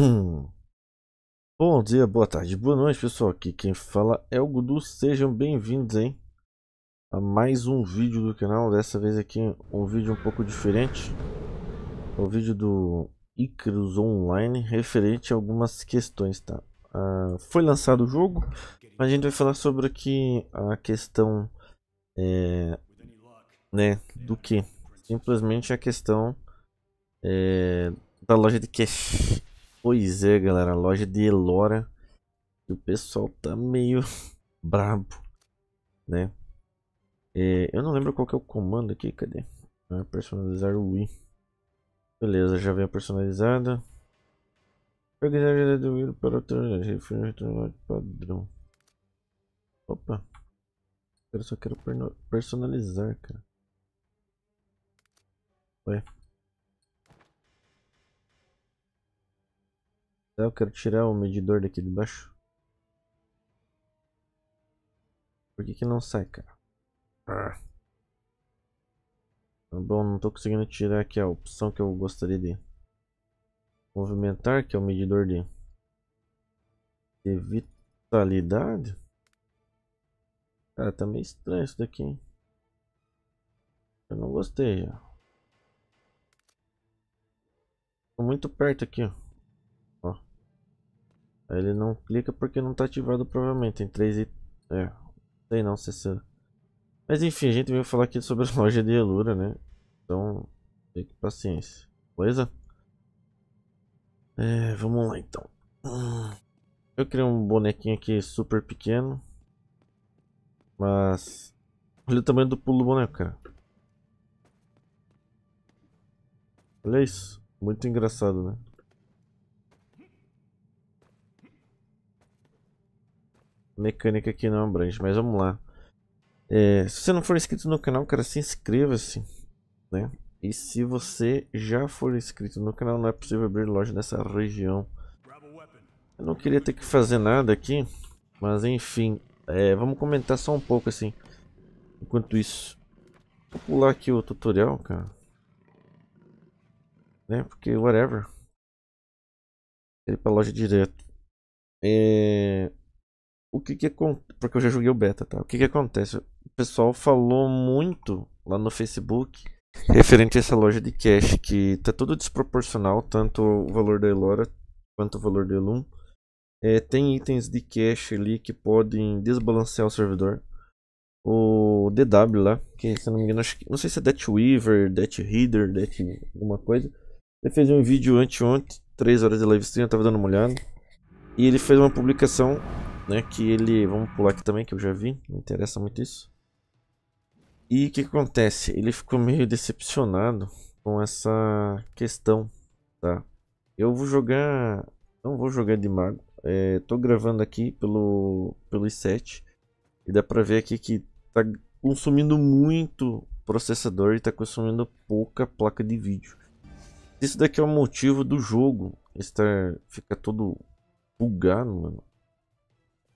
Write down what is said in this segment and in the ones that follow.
Hum. Bom dia, boa tarde, boa noite, pessoal. Aqui quem fala é o Gudu. Sejam bem-vindos, hein? A mais um vídeo do canal. Dessa vez aqui um vídeo um pouco diferente. É o vídeo do Icarus Online referente a algumas questões, tá? Ah, foi lançado o jogo, mas a gente vai falar sobre aqui a questão é, né, do que? Simplesmente a questão é, da loja de cash. Pois é, galera, a loja de Elora. O pessoal tá meio brabo, né? É, eu não lembro qual que é o comando aqui, cadê? Ah, personalizar o Wii. Beleza, já veio personalizada. Organizar a do Wii para o padrão. Opa. Eu só quero personalizar, cara. Ué. Então, eu quero tirar o medidor daqui de baixo. Por que que não sai, cara? Ah. Tá bom, não estou conseguindo tirar aqui a opção que eu gostaria de movimentar, que é o medidor de, de vitalidade. Cara, tá meio estranho isso daqui, hein? Eu não gostei, já. Tô muito perto aqui, ó. Ele não clica porque não está ativado provavelmente. Tem 3 e... É, sei não, 60. É mas enfim, a gente veio falar aqui sobre a loja de Elura, né? Então, fique paciência. Beleza? É, vamos lá então. Eu criei um bonequinho aqui super pequeno. Mas... Olha o tamanho do pulo do boneco, cara. Olha isso. Muito engraçado, né? mecânica que não abrange, mas vamos lá. É, se você não for inscrito no canal, cara, se inscreva-se, né? E se você já for inscrito no canal, não é possível abrir loja nessa região. Eu não queria ter que fazer nada aqui, mas enfim, é, vamos comentar só um pouco assim. Enquanto isso, vou pular aqui o tutorial, cara. Né? Porque whatever. Ele para loja direto. É o que que porque eu já joguei o beta, tá? O que que acontece? O pessoal falou muito lá no Facebook referente a essa loja de cash que tá tudo desproporcional, tanto o valor da Elora quanto o valor do Elum. É, tem itens de cache ali que podem desbalancear o servidor. O DW lá, que se não me engano, acho que, não sei se é Death Weaver, Death Reader, Death alguma coisa. Ele fez um vídeo anteontem, 3 horas de live stream, eu tava dando uma olhada. E ele fez uma publicação né? Que ele... Vamos pular aqui também, que eu já vi. Não interessa muito isso. E o que, que acontece? Ele ficou meio decepcionado com essa questão, tá? Eu vou jogar... Não vou jogar de mago. É, tô gravando aqui pelo, pelo i7. E dá pra ver aqui que tá consumindo muito processador e tá consumindo pouca placa de vídeo. Isso daqui é o motivo do jogo estar ficar todo bugado, mano.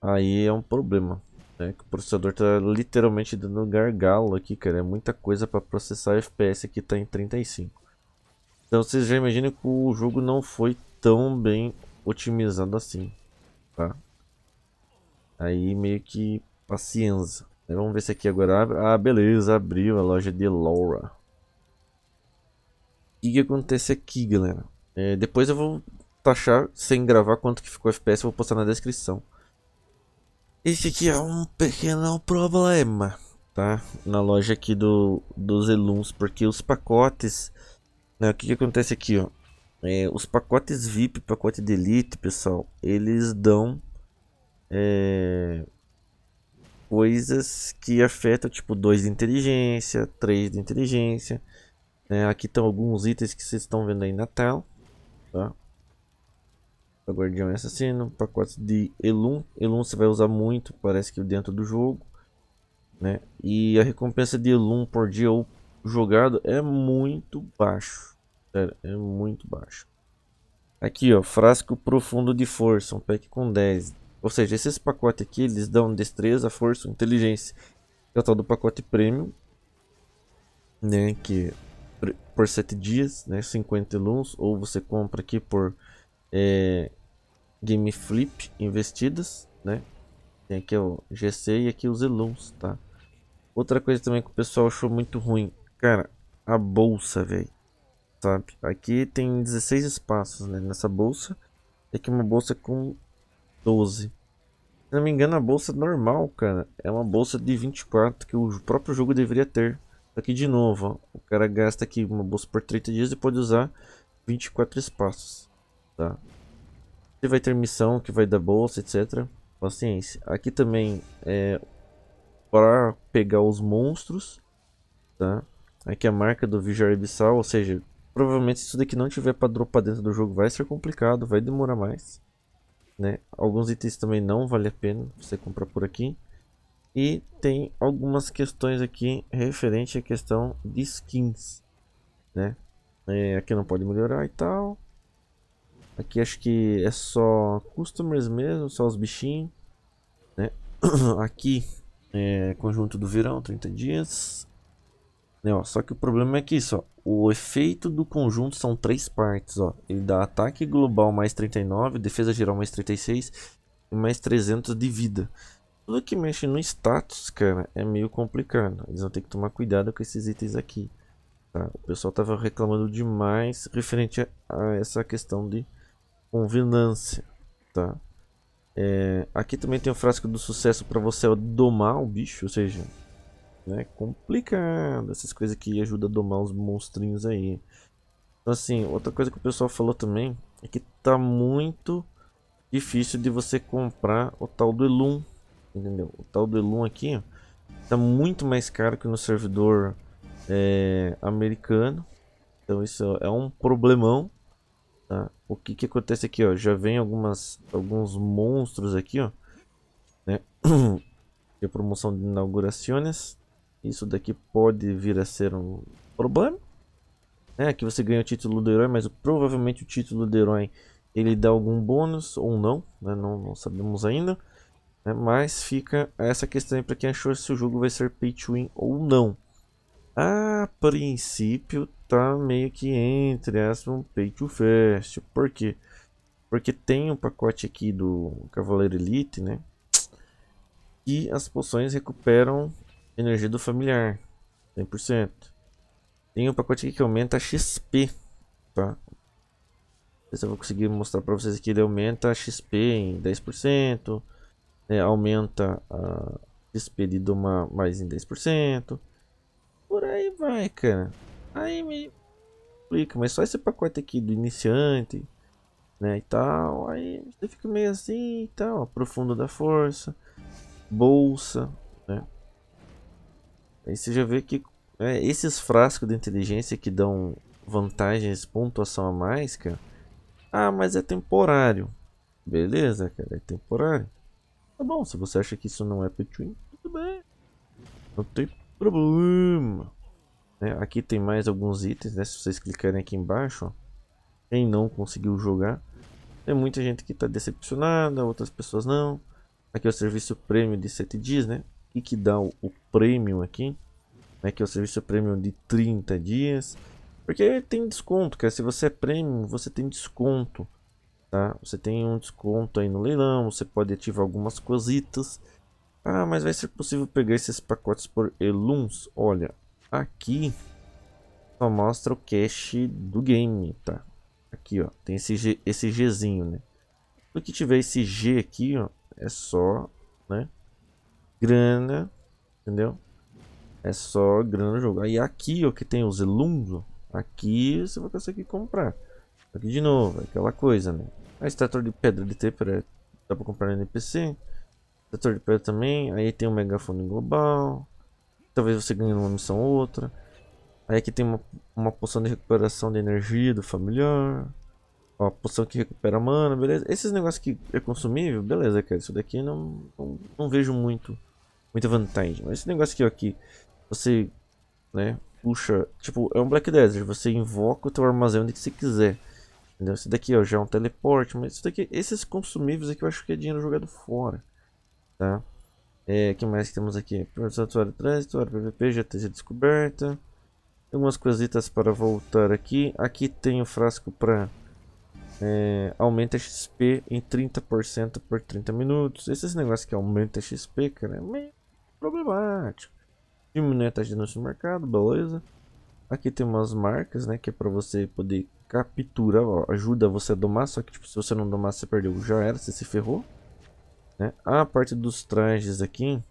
Aí é um problema. Né? O processador tá literalmente dando gargalo aqui, cara. É muita coisa para processar. O FPS aqui tá em 35. Então vocês já imaginam que o jogo não foi tão bem otimizado assim. Tá? Aí meio que paciência. vamos ver se aqui agora abre. Ah, beleza, abriu a loja de Laura. O que, que acontece aqui, galera? É, depois eu vou taxar sem gravar quanto que ficou o FPS, eu vou postar na descrição. Esse aqui é um pequeno problema, tá? Na loja aqui do, dos Eluns, porque os pacotes... Né, o que, que acontece aqui, ó? É, os pacotes VIP, pacote de Elite, pessoal, eles dão é, coisas que afetam, tipo 2 de inteligência, 3 de inteligência. Né? Aqui estão alguns itens que vocês estão vendo aí na tela. Tá? a Guardião e Assassino, pacote de Elun Elun você vai usar muito, parece que dentro do jogo. Né? E a recompensa de Elun por dia ou jogado é muito baixo. Sério, é muito baixo. Aqui, ó, frasco profundo de força, um pack com 10. Ou seja, esses pacotes aqui, eles dão destreza, força, inteligência. É o tal do pacote premium, né, que por 7 dias, né, 50 luns, ou você compra aqui por é, Game Flip investidas, né? Tem aqui o GC e aqui os Elons, tá? Outra coisa também que o pessoal achou muito ruim, cara, a bolsa, velho. Sabe? Aqui tem 16 espaços, né? Nessa bolsa. E aqui uma bolsa com 12. Se não me engano, a bolsa normal, cara, é uma bolsa de 24 que o próprio jogo deveria ter. Aqui de novo, ó, o cara gasta aqui uma bolsa por 30 dias e pode usar 24 espaços tá? Você vai ter missão que vai dar bolsa, etc. Paciência. Aqui também é para pegar os monstros, tá? Aqui é a marca do Vigiar Abissal, ou seja, provavelmente se isso daqui não tiver para dropar dentro do jogo vai ser complicado, vai demorar mais. Né? Alguns itens também não vale a pena você comprar por aqui. E tem algumas questões aqui referente à questão de skins, né? É, aqui não pode melhorar e tal. Aqui acho que é só customers mesmo, só os bichinhos. Né? Aqui é conjunto do verão, 30 dias. Né, ó, só que o problema é que isso, ó, o efeito do conjunto são três partes. Ó. Ele dá ataque global mais 39, defesa geral mais 36 e mais 300 de vida. Tudo que mexe no status, cara, é meio complicado. Eles vão ter que tomar cuidado com esses itens aqui. Tá? O pessoal tava reclamando demais referente a, a essa questão de Convenância, tá? É, aqui também tem o frasco do sucesso para você é domar o bicho, ou seja, né, complicado essas coisas que ajudam a domar os monstrinhos aí. Então assim, outra coisa que o pessoal falou também é que tá muito difícil de você comprar o tal do Elum, entendeu? O tal do Elum aqui tá muito mais caro que no servidor é, americano, então isso é um problemão. Tá. O que que acontece aqui, ó? Já vem algumas, alguns monstros aqui, ó. Né? a promoção de inaugurações. Isso daqui pode vir a ser um problema. É, aqui você ganha o título do herói, mas provavelmente o título do herói ele dá algum bônus ou não, né? não, não, sabemos ainda. Né? Mas fica essa questão para quem achou se o jogo vai ser pay to win ou não. A princípio tá meio que entre aspas um pay to first. Por quê? Porque tem um pacote aqui do Cavaleiro Elite, né? E as poções recuperam energia do familiar, 100%. Tem um pacote aqui que aumenta a XP, tá? se eu vou conseguir mostrar para vocês que ele aumenta a XP em 10%, né? aumenta a ah, XP de Doma mais em 10%. Por aí vai, cara. Aí me explica, mas só esse pacote aqui do iniciante, né, e tal. Aí você fica meio assim e tal, profundo da força, bolsa, né. Aí você já vê que é, esses frascos de inteligência que dão vantagens, pontuação a mais, cara. Ah, mas é temporário. Beleza, cara, é temporário. Tá bom, se você acha que isso não é pay tudo bem. Não tem problema. Né? Aqui tem mais alguns itens, né? Se vocês clicarem aqui embaixo, quem não conseguiu jogar, tem muita gente que está decepcionada, outras pessoas não. Aqui é o serviço prêmio de 7 dias, né? O que dá o, o premium aqui? Né? Que é o serviço premium de 30 dias. Porque tem desconto, cara. Se você é premium, você tem desconto. Tá? Você tem um desconto aí no leilão, você pode ativar algumas cositas. Ah, mas vai ser possível pegar esses pacotes por Eluns? Olha, Aqui só mostra o cache do game, tá? Aqui, ó, tem esse, G, esse Gzinho, né? Do que tiver esse G aqui, ó, é só, né? Grana, entendeu? É só grana jogar. E aqui, ó, que tem os Elungo, aqui você vai conseguir comprar. Aqui de novo, aquela coisa, né? A estátua de pedra de Tepper né? dá pra comprar no NPC. Estátua de pedra também. Aí tem o megafone global. Talvez você ganhe uma missão ou outra. Aí aqui tem uma, uma poção de recuperação de energia do familiar. Ó, poção que recupera mana, beleza. Esses negócios que é consumível, beleza, cara. Isso daqui não, não, não vejo muito muita vantagem. Mas esse negócio aqui, ó, aqui, você, né, puxa, tipo, é um Black Desert. Você invoca o teu armazém onde que você quiser. Entendeu? Esse daqui, ó, já é um teleporte. Mas isso daqui, esses consumíveis aqui eu acho que é dinheiro jogado fora, tá? É, que mais que temos aqui? santuário de trânsito, área PVP, GTG descoberta. Algumas coisitas para voltar aqui. Aqui tem o frasco para é, aumenta XP em 30% por 30 minutos. Esses negócios que aumenta XP, cara, é meio problemático. Diminui a taxa de anúncio no mercado, beleza. Aqui tem umas marcas, né, que é para você poder capturar, ó, ajuda você a domar, só que tipo, se você não domar, você perdeu, já era, você se ferrou. Né? A parte dos trajes aqui,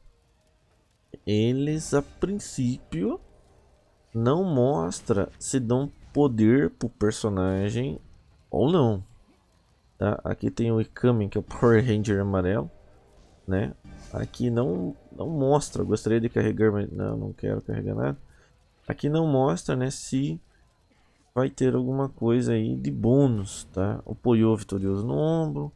eles a princípio não mostra se dão poder pro personagem ou não. Tá? Aqui tem o Ikami, que é o Power Ranger amarelo, né? Aqui não, não mostra, gostaria de carregar, mas não, não quero carregar nada. Aqui não mostra, né, se vai ter alguma coisa aí de bônus, tá? O Poyo vitorioso no ombro,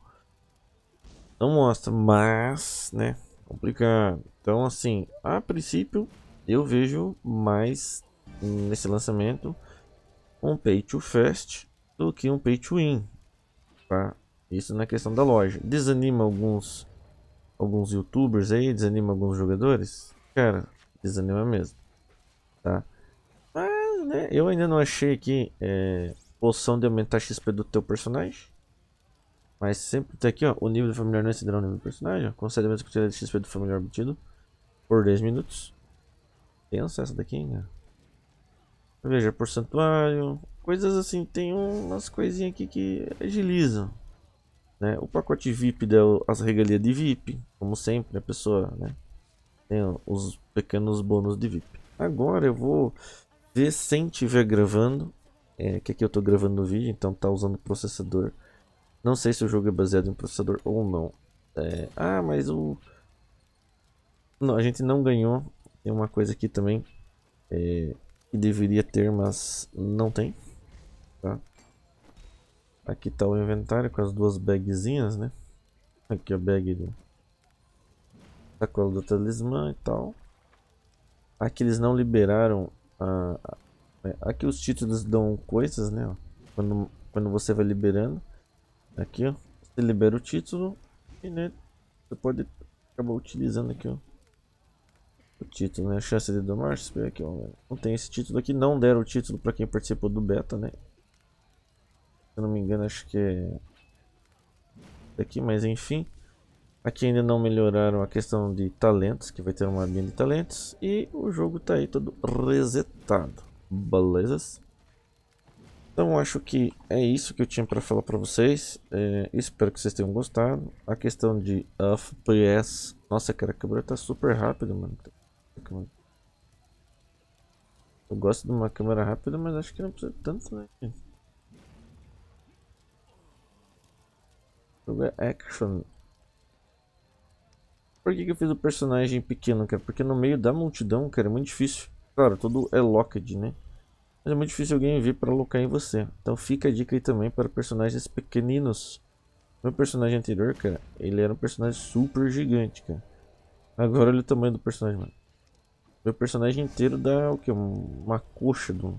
não mostra, mas, né? Complicado. Então, assim, a princípio, eu vejo mais nesse lançamento um pay to fast do que um pay to win. Tá? Isso na questão da loja. Desanima alguns alguns youtubers aí, desanima alguns jogadores? Cara, desanima mesmo. Tá? Mas, né, eu ainda não achei aqui é, poção de aumentar XP do teu personagem. Mas sempre tem tá aqui, ó, o nível do familiar não excederá é o nível do personagem. Ó, concede a mesma quantidade de XP do familiar obtido por 10 minutos. tem essa daqui, hein, cara. Veja, santuário, coisas assim, tem umas coisinhas aqui que agilizam. Né? O pacote VIP dá as regalias de VIP, como sempre, a né, pessoa né? tem os pequenos bônus de VIP. Agora eu vou ver sem tiver gravando, é, que aqui eu estou gravando o vídeo, então tá usando o processador não sei se o jogo é baseado em processador ou não. É... Ah, mas o... Não, a gente não ganhou. Tem uma coisa aqui também. É... Que deveria ter, mas não tem. Tá? Aqui está o inventário com as duas bagzinhas, né? Aqui a bag do... Sacola tá do talismã e tal. Aqui eles não liberaram a... É, aqui os títulos dão coisas, né? Quando, quando você vai liberando. Tá aqui, ó. Você libera o título e, né, você pode acabar utilizando aqui, ó. O título, né? A chance de domar, espera aqui, ó. Né? Não tem esse título aqui, não deram o título para quem participou do beta, né? Se eu não me engano, acho que é aqui, mas enfim. Aqui ainda não melhoraram a questão de talentos, que vai ter uma linha de talentos. E o jogo tá aí todo resetado. Belezas? Então acho que é isso que eu tinha para falar para vocês. É, espero que vocês tenham gostado. A questão de FPS. Nossa, cara, a câmera tá super rápida, mano. Eu gosto de uma câmera rápida, mas acho que não precisa tanto, né? O jogo é action. Por que, que eu fiz o personagem pequeno, cara? Porque no meio da multidão, cara, é muito difícil. Claro, tudo é locked, né? mas é muito difícil alguém vir para alocar em você. Então fica a dica aí também para personagens pequeninos. Meu personagem anterior, cara, ele era um personagem super gigante, cara. Agora olha o tamanho do personagem, mano. Meu personagem inteiro dá o que? Uma coxa de um,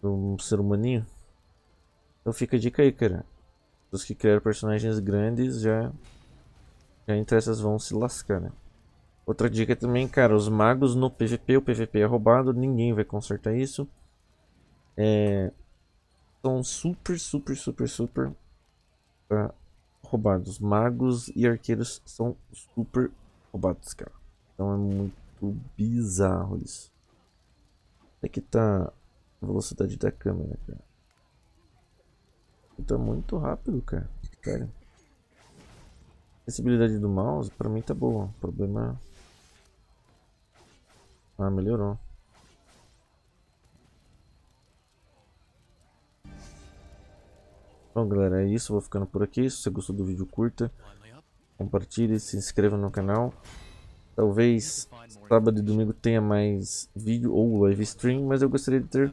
de um ser humaninho. Então fica a dica aí, cara. Os que criaram personagens grandes já, já entre essas vão se lascar, né? Outra dica também, cara, os magos no PVP, o PVP é roubado, ninguém vai consertar isso. É... São super, super, super, super uh, roubados. Magos e arqueiros são super roubados, cara. Então é muito bizarro isso. Aqui é tá a velocidade da câmera, cara. Tá muito rápido, cara. Sério. A sensibilidade do mouse, pra mim tá boa. problema ah, melhorou. Bom, galera, é isso. Vou ficando por aqui. Se você gostou do vídeo, curta, compartilhe, se inscreva no canal. Talvez sábado e domingo tenha mais vídeo ou live stream, mas eu gostaria de ter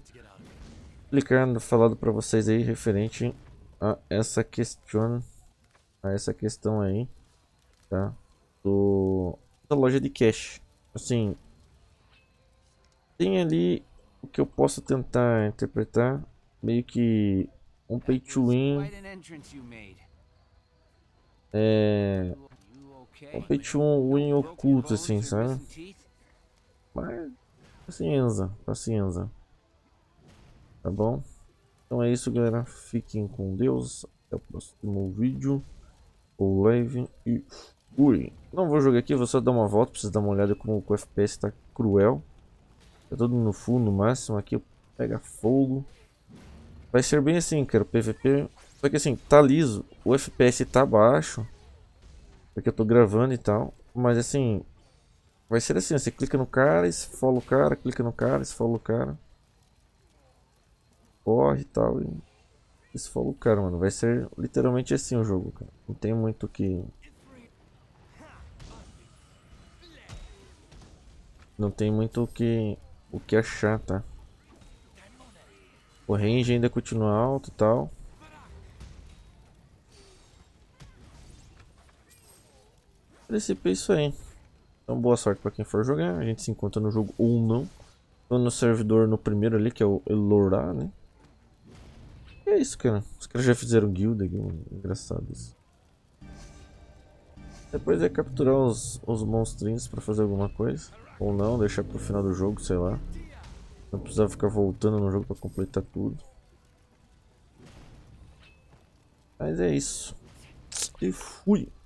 explicado, falado para vocês aí referente a essa questão, a essa questão aí, tá? Do da loja de cash. Assim, tem ali o que eu posso tentar interpretar meio que um pay to win é um pay to win oculto assim sabe mas paciência paciência tá bom então é isso galera fiquem com Deus até o próximo vídeo o live e fui não vou jogar aqui vou só dar uma volta preciso dar uma olhada como o FPS tá cruel Tá todo no full no máximo. Aqui pega fogo. Vai ser bem assim, cara. O PVP. Só que assim, tá liso. O FPS tá baixo. Porque eu tô gravando e tal. Mas assim. Vai ser assim, você clica no cara, esfola o cara, clica no cara, esfola o cara. Corre e tal. E esfola o cara, mano. Vai ser literalmente assim o jogo, cara. Não tem muito o que. Não tem muito o que o que achar, tá? O range ainda continua alto e tal. princípio é isso aí. Então boa sorte para quem for jogar. A gente se encontra no jogo ou não. Ou no servidor no primeiro ali, que é o Elora, né? E é isso, cara. Os caras já fizeram guilda aqui, Engraçado isso. Depois é capturar os, os monstrinhos para fazer alguma coisa. Ou não, deixar pro final do jogo, sei lá. Não precisava ficar voltando no jogo pra completar tudo. Mas é isso. E fui.